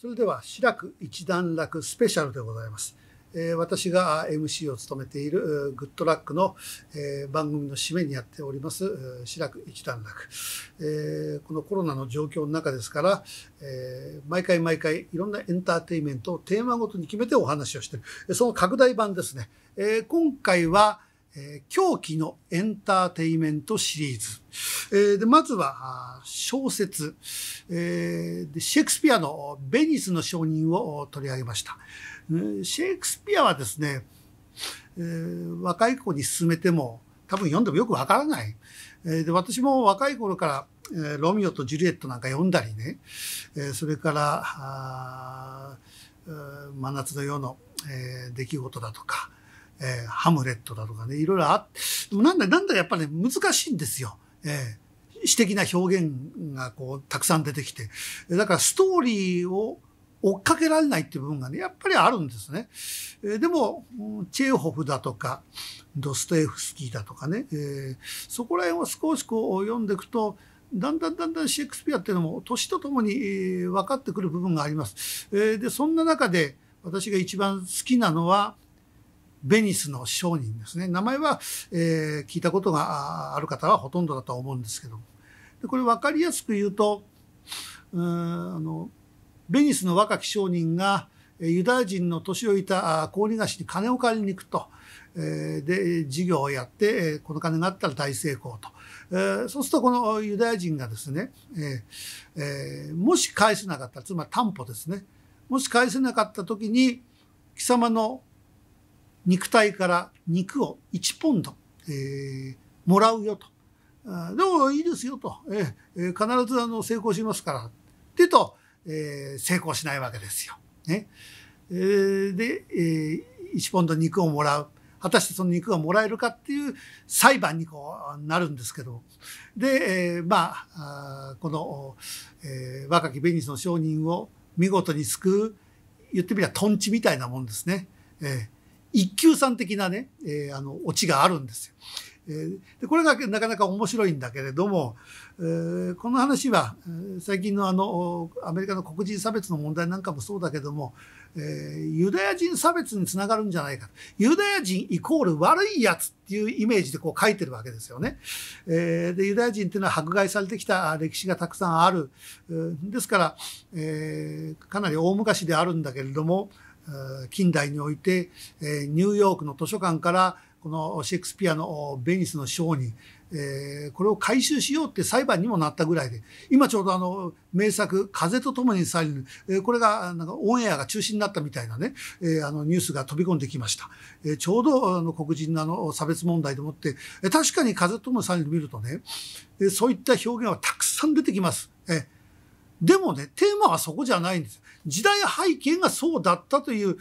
それでは、白く一段落スペシャルでございます。えー、私が MC を務めているグッドラックの、えー、番組の締めにやっております、白志らく一段落、えー、このコロナの状況の中ですから、えー、毎回毎回いろんなエンターテイメントをテーマごとに決めてお話をしているその拡大版ですね、えー、今回はえー、狂気のエンターテイメントシリーズ。えー、でまずは小説、えーで。シェイクスピアの「ベニスの証人」を取り上げました。シェイクスピアはですね、えー、若い子に勧めても多分読んでもよくわからない。えー、で私も若い頃から「えー、ロミオとジュリエット」なんか読んだりね、えー、それから「真夏の夜の、えー、出来事」だとか。えー、ハムレットだとかね、いろいろあって、でもなんだ、なんだやっぱり、ね、難しいんですよ。えー、詩的な表現がこう、たくさん出てきて。だからストーリーを追っかけられないっていう部分がね、やっぱりあるんですね。えー、でも、チェーホフだとか、ドストエフスキーだとかね、えー、そこら辺を少しこう読んでいくと、だんだんだんだんシェイクスピアっていうのも年とともに、えー、分かってくる部分があります。えー、で、そんな中で私が一番好きなのは、ベニスの商人ですね。名前は、えー、聞いたことがある方はほとんどだと思うんですけどでこれ分かりやすく言うと、うん、あの、ベニスの若き商人が、ユダヤ人の年老いた氷菓子に金を借りに行くと。えー、で、事業をやって、えこの金があったら大成功と。えー、そうすると、このユダヤ人がですね、ええー、もし返せなかった、つまり担保ですね。もし返せなかった時に、貴様の肉体から肉を1ポンド、えー、もらうよと。でもいいですよと。えー、必ずあの成功しますから。ってと、えー、成功しないわけですよ。ね。えー、で、えー、1ポンド肉をもらう。果たしてその肉がもらえるかっていう裁判にこうなるんですけど。で、えー、まあ、あこの、えー、若きベニスの商人を見事に救う、言ってみればトンチみたいなもんですね。えー一級さん的なね、えー、あの、オチがあるんですよ。えー、でこれがなかなか面白いんだけれども、えー、この話は、最近のあの、アメリカの黒人差別の問題なんかもそうだけども、えー、ユダヤ人差別につながるんじゃないか。ユダヤ人イコール悪いやつっていうイメージでこう書いてるわけですよね。えー、で、ユダヤ人っていうのは迫害されてきた歴史がたくさんある。ですから、えー、かなり大昔であるんだけれども、近代において、えニューヨークの図書館からこのシェイクスピアの「ベニスの商人」えこれを回収しようって裁判にもなったぐらいで今ちょうどあの名作「風と共に去りぬ」えこれがなんかオンエアが中止になったみたいなね、えあのニュースが飛び込んできました、えちょうどあの黒人のあの差別問題でもって、え確かに「風と共に去りぬ」見るとね、えそういった表現はたくさん出てきます。えーでもね、テーマはそこじゃないんです。時代背景がそうだったという、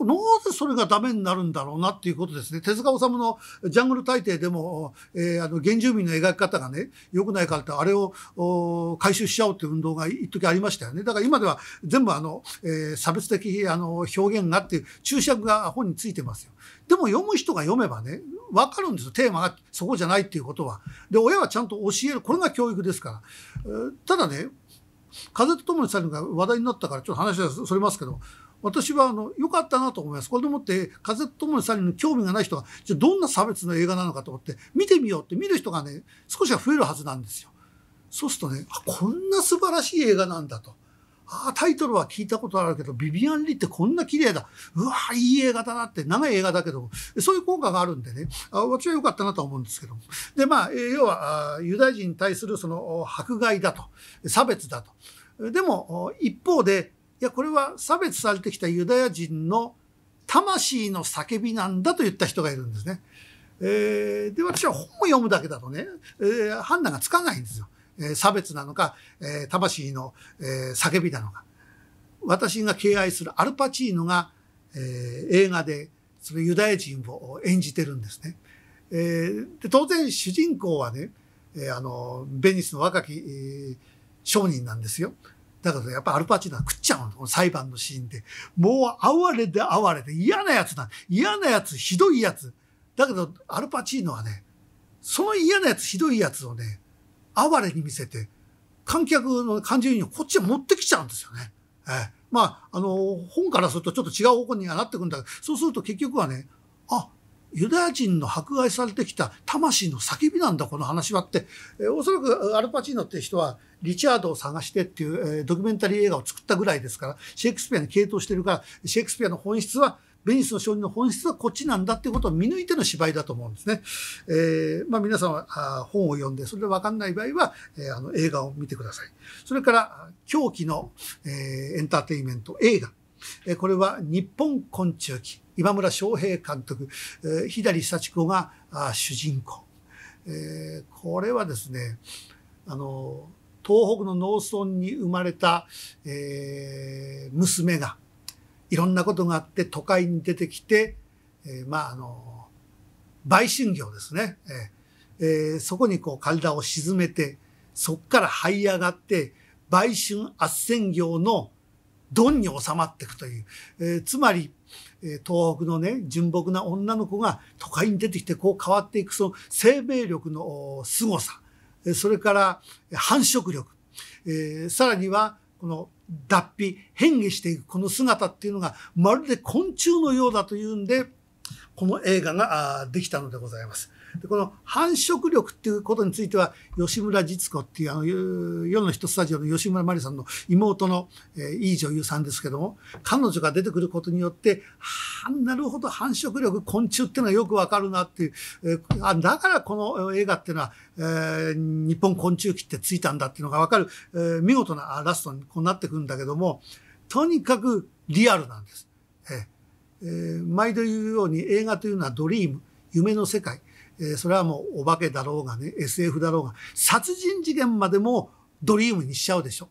なぜそれがダメになるんだろうなっていうことですね。手塚治虫のジャングル大帝でも、えー、あの、原住民の描き方がね、良くないからってあれを回収しちゃおうっていう運動が一時ありましたよね。だから今では全部あの、えー、差別的あの表現があっていう注釈が本についてますよ。でも読む人が読めばね、わかるんですよ。テーマがそこじゃないっていうことは。で、親はちゃんと教える。これが教育ですから。ただね、風と共に去るのが話題になったからちょっと話はそれますけど私はあの良かったなと思います。これでもって風と共に去るに興味がない人がじゃどんな差別の映画なのかと思って見てみようって見る人がね少しは増えるはずなんですよ。そうするとねこんな素晴らしい映画なんだと。ああ、タイトルは聞いたことあるけど、ビビアン・リーってこんな綺麗だ。うわ、いい映画だなって、長い映画だけど、そういう効果があるんでね、あ私は良かったなと思うんですけども。で、まあ、要は、ユダヤ人に対するその迫害だと、差別だと。でも、一方で、いや、これは差別されてきたユダヤ人の魂の叫びなんだと言った人がいるんですね。えー、で、私は本を読むだけだとね、えー、判断がつかないんですよ。え差別なのか、え魂の、え叫びなのか。私が敬愛するアルパチーノが、え映画でそのユダヤ人を演じてるんですね。えで当然主人公はね、えあの、ベニスの若き、え商人なんですよ。だからやっぱアルパチーノは食っちゃうの、裁判のシーンで。もう哀れで哀れで嫌な奴だ。嫌な奴、ひどい奴。だけど、アルパチーノはね、その嫌な奴、ひどい奴をね、哀れに見せて、観客の感情移入をこっちへ持ってきちゃうんですよね。えー、まあ、あの、本からするとちょっと違う方向にはなってくるんだけど、そうすると結局はね、あ、ユダヤ人の迫害されてきた魂の叫びなんだ、この話はって、えー、おそらくアルパチーノって人は、リチャードを探してっていう、えー、ドキュメンタリー映画を作ったぐらいですから、シェイクスピアに傾倒してるから、シェイクスピアの本質は、ベニスの勝利の本質はこっちなんだっていうことを見抜いての芝居だと思うんですね。えー、まあ皆さんはあ本を読んで、それでわかんない場合は、えー、あの映画を見てください。それから、狂気の、えー、エンターテイメント、映画。えー、これは日本昆虫記。今村昌平監督、えー、左幸子があ主人公。えー、これはですね、あの、東北の農村に生まれた、えー、娘が、いろんなことがあって都会に出てきて、えー、まああの売春業ですね、えー、えー、そこにこう体を沈めてそっから這い上がって売春斡旋業のドンに収まっていくという、えー、つまり、えー、東北のね純朴な女の子が都会に出てきてこう変わっていくその生命力の凄さそれから繁殖力、えー、さらにはこの脱皮、変化していくこの姿っていうのがまるで昆虫のようだというんで、この映画ができたのでございます。でこの繁殖力っていうことについては吉村実子っていうあの世の人スタジオの吉村真理さんの妹の、えー、いい女優さんですけども彼女が出てくることによってあなるほど繁殖力昆虫っていうのはよくわかるなっていう、えー、あだからこの映画っていうのは、えー、日本昆虫記ってついたんだっていうのがわかる、えー、見事なラストにこうなってくるんだけどもとにかくリアルなんです。えーえー、毎度言うように映画というのはドリーム夢の世界えー、それはもうお化けだろうがね、SF だろうが、殺人事件までもドリームにしちゃうでしょ。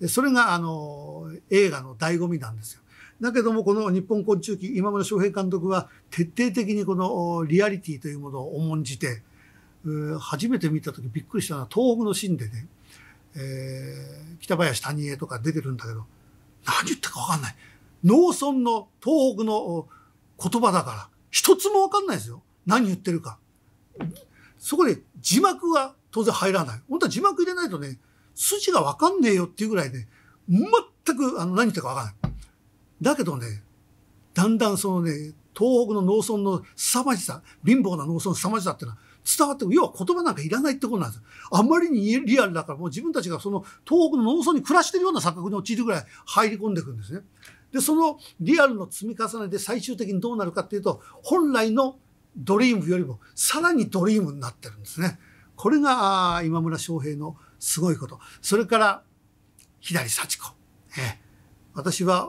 えー、それが、あの、映画の醍醐味なんですよ。だけども、この日本昆虫記、今村翔平監督は徹底的にこのリアリティというものを重んじて、初めて見た時びっくりしたのは東北のシーンでね、えー、北林谷江とか出てるんだけど、何言ったかわかんない。農村の東北の言葉だから、一つもわかんないですよ。何言ってるか。そこで字幕が当然入らない。本当は字幕入れないとね、筋がわかんねえよっていうぐらいね、全くあの何言ってるかわかんない。だけどね、だんだんそのね、東北の農村の凄まじさ、貧乏な農村の凄まじさっていうのは伝わってくる。要は言葉なんかいらないってことなんですよ。あまりにリアルだからもう自分たちがその東北の農村に暮らしてるような錯覚に陥るぐらい入り込んでくるんですね。で、そのリアルの積み重ねで最終的にどうなるかっていうと、本来のドリームよりもさらにドリームになってるんですね。これが今村翔平のすごいこと。それから左幸子。え私は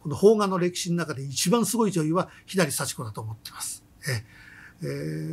この邦画の歴史の中で一番すごい女優は左幸子だと思ってます。ええ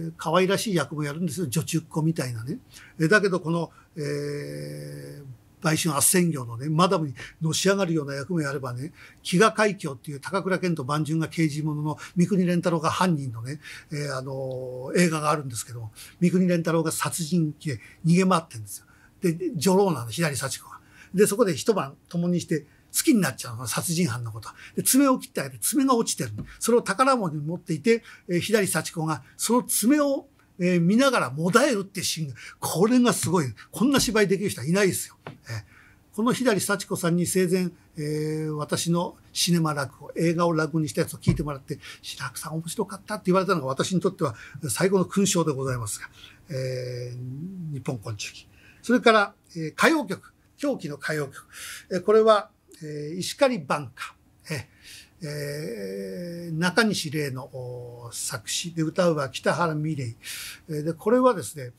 ー、可愛らしい役もやるんですよ。女中っ子みたいなね。えだけどこの、えー、売春斡旋業のね、マダムにのし上がるような役目をやればね、飢餓海峡っていう高倉健と万順が刑事者の三国連太郎が犯人のね、えー、あのー、映画があるんですけども、三国連太郎が殺人鬼で逃げ回ってるんですよ。で、女郎なの、左幸子が。で、そこで一晩共にして、好きになっちゃうの、殺人犯のことで、爪を切ってあげて、爪が落ちてる。それを宝物に持っていて、えー、左幸子が、その爪をえー、見ながらもだえるっていうシーン、これがすごい。こんな芝居できる人はいないですよ。えー、この左幸子さんに生前、えー、私のシネマ落語、映画を落語にしたやつを聞いてもらって、白くさん面白かったって言われたのが私にとっては最後の勲章でございますが、えー、日本昆虫記。それから、えー、歌謡曲、狂気の歌謡曲。えー、これは、えー、石狩晩歌。えーえー、中西礼の作詞で歌うは北原美玲、えでこれはですね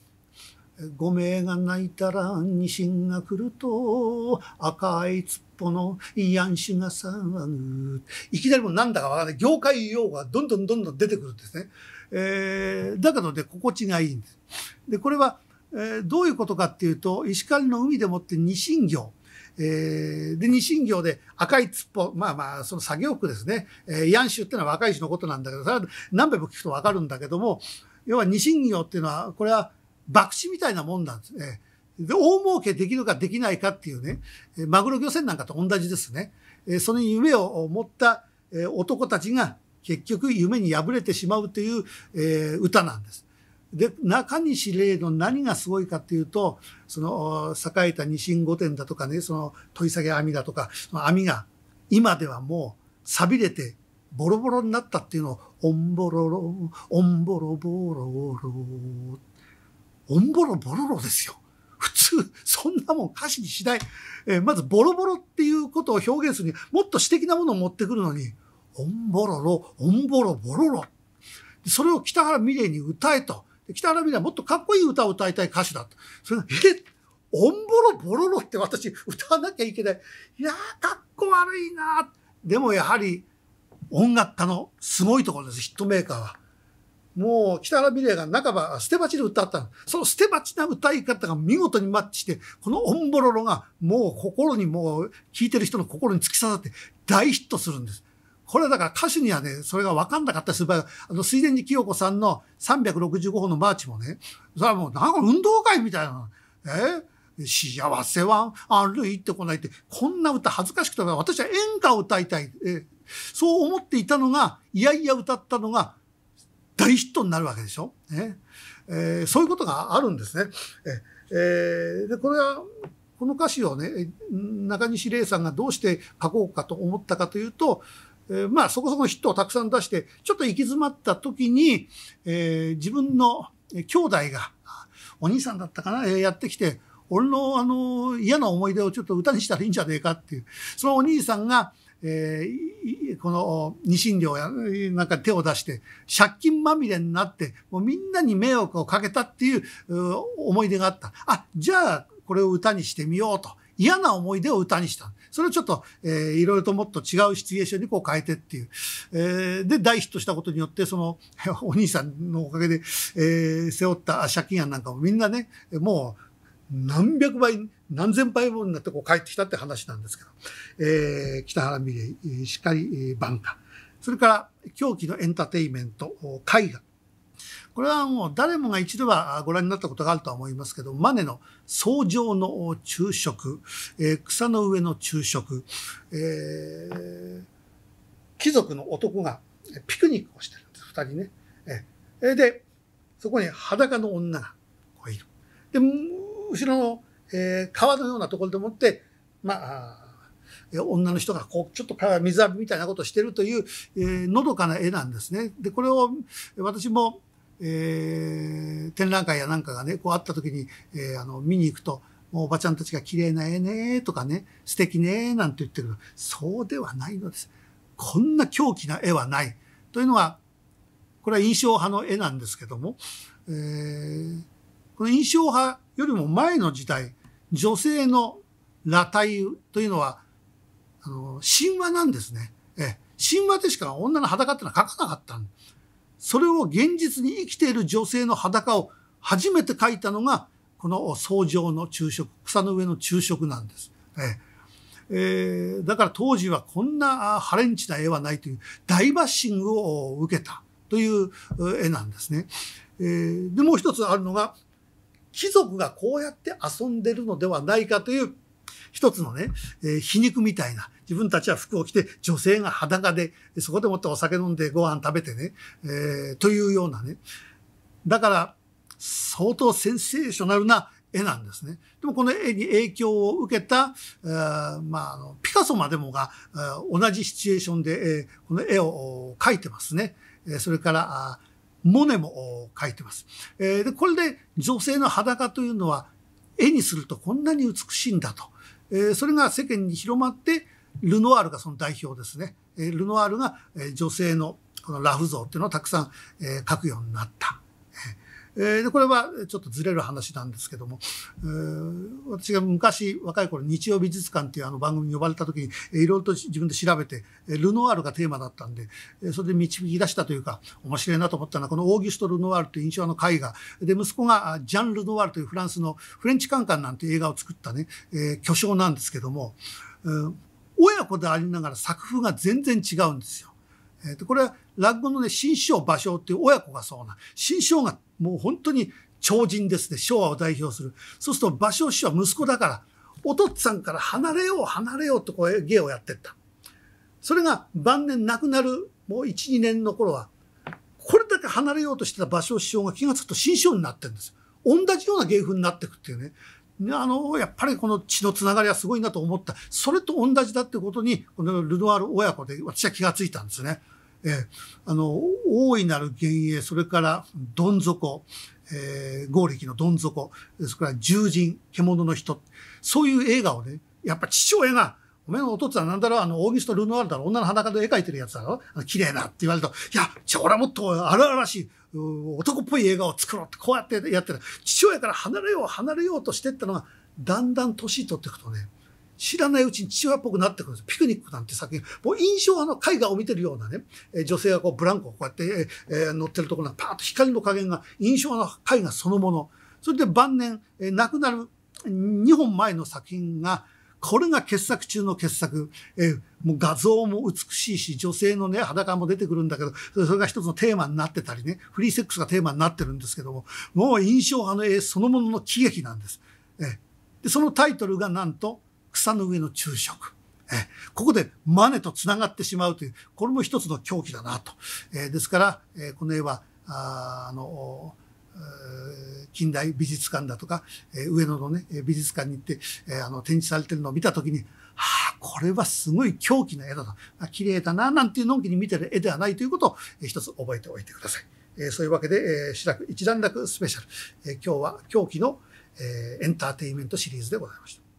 五名が泣いたら神が来ると赤いツっぽのイアンシが騒ぐ。いきなりもなんだかわからない。業界用語がどんどんどんどん出てくるんですね。えー、だけどね、心地がいいんです。で、これは、えー、どういうことかっていうと、石狩の海でもってニシン業。えー、で、二神行で赤い突っぽ、まあまあ、その作業服ですね。えー、ヤンシュってのは若い種のことなんだけど、それは何べも聞くとわかるんだけども、要は二神行っていうのは、これは博打みたいなもんなんですね。で、大儲けできるかできないかっていうね、マグロ漁船なんかと同じですね。えー、その夢を持ったえ男たちが結局夢に敗れてしまうという、えー、歌なんです。で中西霊の何がすごいかっていうとその栄えた西シン御殿だとかねその取下げ網だとか網が今ではもう錆びれてボロボロになったっていうのをオンボロロオンボロボロロオンボロボロロですよ。普通、そんなもん歌詞にしない。えー、まず、ボロボロっていうことを表現するに、もっと詩的なものを持ってくるのに、オンボロロ、オンボロボロロ。それを北原美玲に歌えと。北原美奈はもっとかっこいい歌を歌いたい歌手だと。それえおんぼろぼろろって私歌わなきゃいけない。いやー、かっこ悪いなでもやはり音楽家のすごいところです、ヒットメーカーは。もう北原美玲が半ば捨て鉢で歌ったその捨て鉢な歌い方が見事にマッチして、このおんぼろろがもう心にもう聴いてる人の心に突き刺さって大ヒットするんです。これはだから歌手にはね、それが分かんなかったりする場合、あの、水田寺清子さんの365本のマーチもね、それはもうなんか運動会みたいな、え幸せは歩いてこないって、こんな歌恥ずかしくて、私は演歌を歌いたい。えそう思っていたのが、いやいや歌ったのが大ヒットになるわけでしょ。ねえー、そういうことがあるんですね。えー、でこれはこの歌詞をね中西礼さんがどうして書こうかと思ったかというとまあそこそこヒットをたくさん出して、ちょっと行き詰まった時に、えー、自分の兄弟が、お兄さんだったかな、やってきて、俺のあの嫌な思い出をちょっと歌にしたらいいんじゃねえかっていう、そのお兄さんが、えー、この二診療やなんか手を出して借金まみれになってもうみんなに迷惑をかけたっていう思い出があった。あ、じゃあこれを歌にしてみようと。嫌な思い出を歌にした。それをちょっと、えー、いろいろともっと違うシチュエーションにこう変えてっていう。えー、で、大ヒットしたことによって、その、お兄さんのおかげで、えー、背負った借金案なんかもみんなね、もう、何百倍、何千倍もになってこう帰ってきたって話なんですけど、えー、北原美玲、しっかり、えー、晩それから、狂気のエンターテイメント、絵画。これはもう誰もが一度はご覧になったことがあるとは思いますけど、マネの草上の昼食、えー、草の上の昼食、えー、貴族の男がピクニックをしてるんです、二人ね。えー、で、そこに裸の女がこういる。で、後ろの、えー、川のようなところでもって、まあ、女の人がこうちょっと水浴びみたいなことをしてるという、えー、のどかな絵なんですね。でこれを私もえー、展覧会やなんかがね、こうあった時に、えー、あの、見に行くと、もうおばちゃんたちが綺麗な絵ねとかね、素敵ねなんて言ってるそうではないのです。こんな狂気な絵はない。というのは、これは印象派の絵なんですけども、えー、この印象派よりも前の時代、女性の裸体というのは、あの、神話なんですね。え、神話でしか女の裸ってのは描かなかったんです。それを現実に生きている女性の裸を初めて描いたのが、この草上の昼食、草の上の昼食なんです。ねえー、だから当時はこんなハレンチな絵はないという大バッシングを受けたという絵なんですね。えー、で、もう一つあるのが、貴族がこうやって遊んでるのではないかという一つのね、えー、皮肉みたいな自分たちは服を着て、女性が裸で、そこでもってお酒飲んでご飯食べてね、えー、というようなね。だから、相当センセーショナルな絵なんですね。でもこの絵に影響を受けた、まあ、のピカソまでもが、同じシチュエーションで、えこの絵を描いてますね。えそれから、あモネも描いてます。えで、これで女性の裸というのは絵にするとこんなに美しいんだと。えそれが世間に広まって、ルノワールがその代表ですね。えルノワールが、え女性のこのラフ像っていうのをたくさん、え書くようになった。えでこれはちょっとずれる話なんですけども、えー、私が昔若い頃日曜美術館っていうあの番組に呼ばれた時に、えー、いろいろと自分で調べて、えルノワールがテーマだったんで、えそれで導き出したというか面白いなと思ったのはこのオーギュスト・ルノワールという印象の絵画で息子がジャン・ルノワールというフランスのフレンチカンカンなんて映画を作ったね、えー、巨匠なんですけども、えー親子でありながら作風が全然違うんですよ。えー、とこれは落語のね新章芭蕉っていう親子がそうな新章がもう本当に超人ですね昭和を代表するそうすると芭蕉師匠は息子だからお父さんから離れよう離れようとこう芸をやってったそれが晩年亡くなるもう12年の頃はこれだけ離れようとしてた芭蕉師匠が気がつくと新章になってるんですよ。同じような芸風になっていくっていうねあの、やっぱりこの血のつながりはすごいなと思った。それと同じだってことに、このルノワール親子で私は気がついたんですね。えー、あの、大いなる幻影、それからどん底、えー、合力のどん底、それから獣人、獣の人、そういう映画をね、やっぱ父親がお前のお父んなんだろう、あの、オーギスト・ルノワールだろ、女の裸で絵描いてるやつだろ、綺麗なって言われると、いや、じゃあ俺はもっと荒々しい、男っぽい映画を作ろうってこうやってやってる。父親から離れよう、離れようとしてったのが、だんだん年取っていくとね、知らないうちに父親っぽくなってくるんですピクニックなんて作品、もう印象派の絵画を見てるようなね、え女性がこうブランコをこうやって、えー、乗ってるところがパーッと光の加減が印象派の絵画そのもの。それで晩年、え亡くなる2本前の作品が、これが傑作中の傑作。えー、もう画像も美しいし、女性のね、裸も出てくるんだけど、それが一つのテーマになってたりね、フリーセックスがテーマになってるんですけども、もう印象派の絵そのものの喜劇なんです。えー、でそのタイトルがなんと、草の上の昼食。えー、ここでマネと繋がってしまうという、これも一つの狂気だなと。えー、ですから、えー、この絵は、ああの近代美術館だとか、えー、上野のね、美術館に行って、えー、あの、展示されてるのを見たときに、はあ、これはすごい狂気な絵だと、あ綺麗だな、なんていうのんきに見てる絵ではないということを、えー、一つ覚えておいてください。えー、そういうわけで、えー、白く一段落スペシャル。えー、今日は狂気の、えー、エンターテインメントシリーズでございました。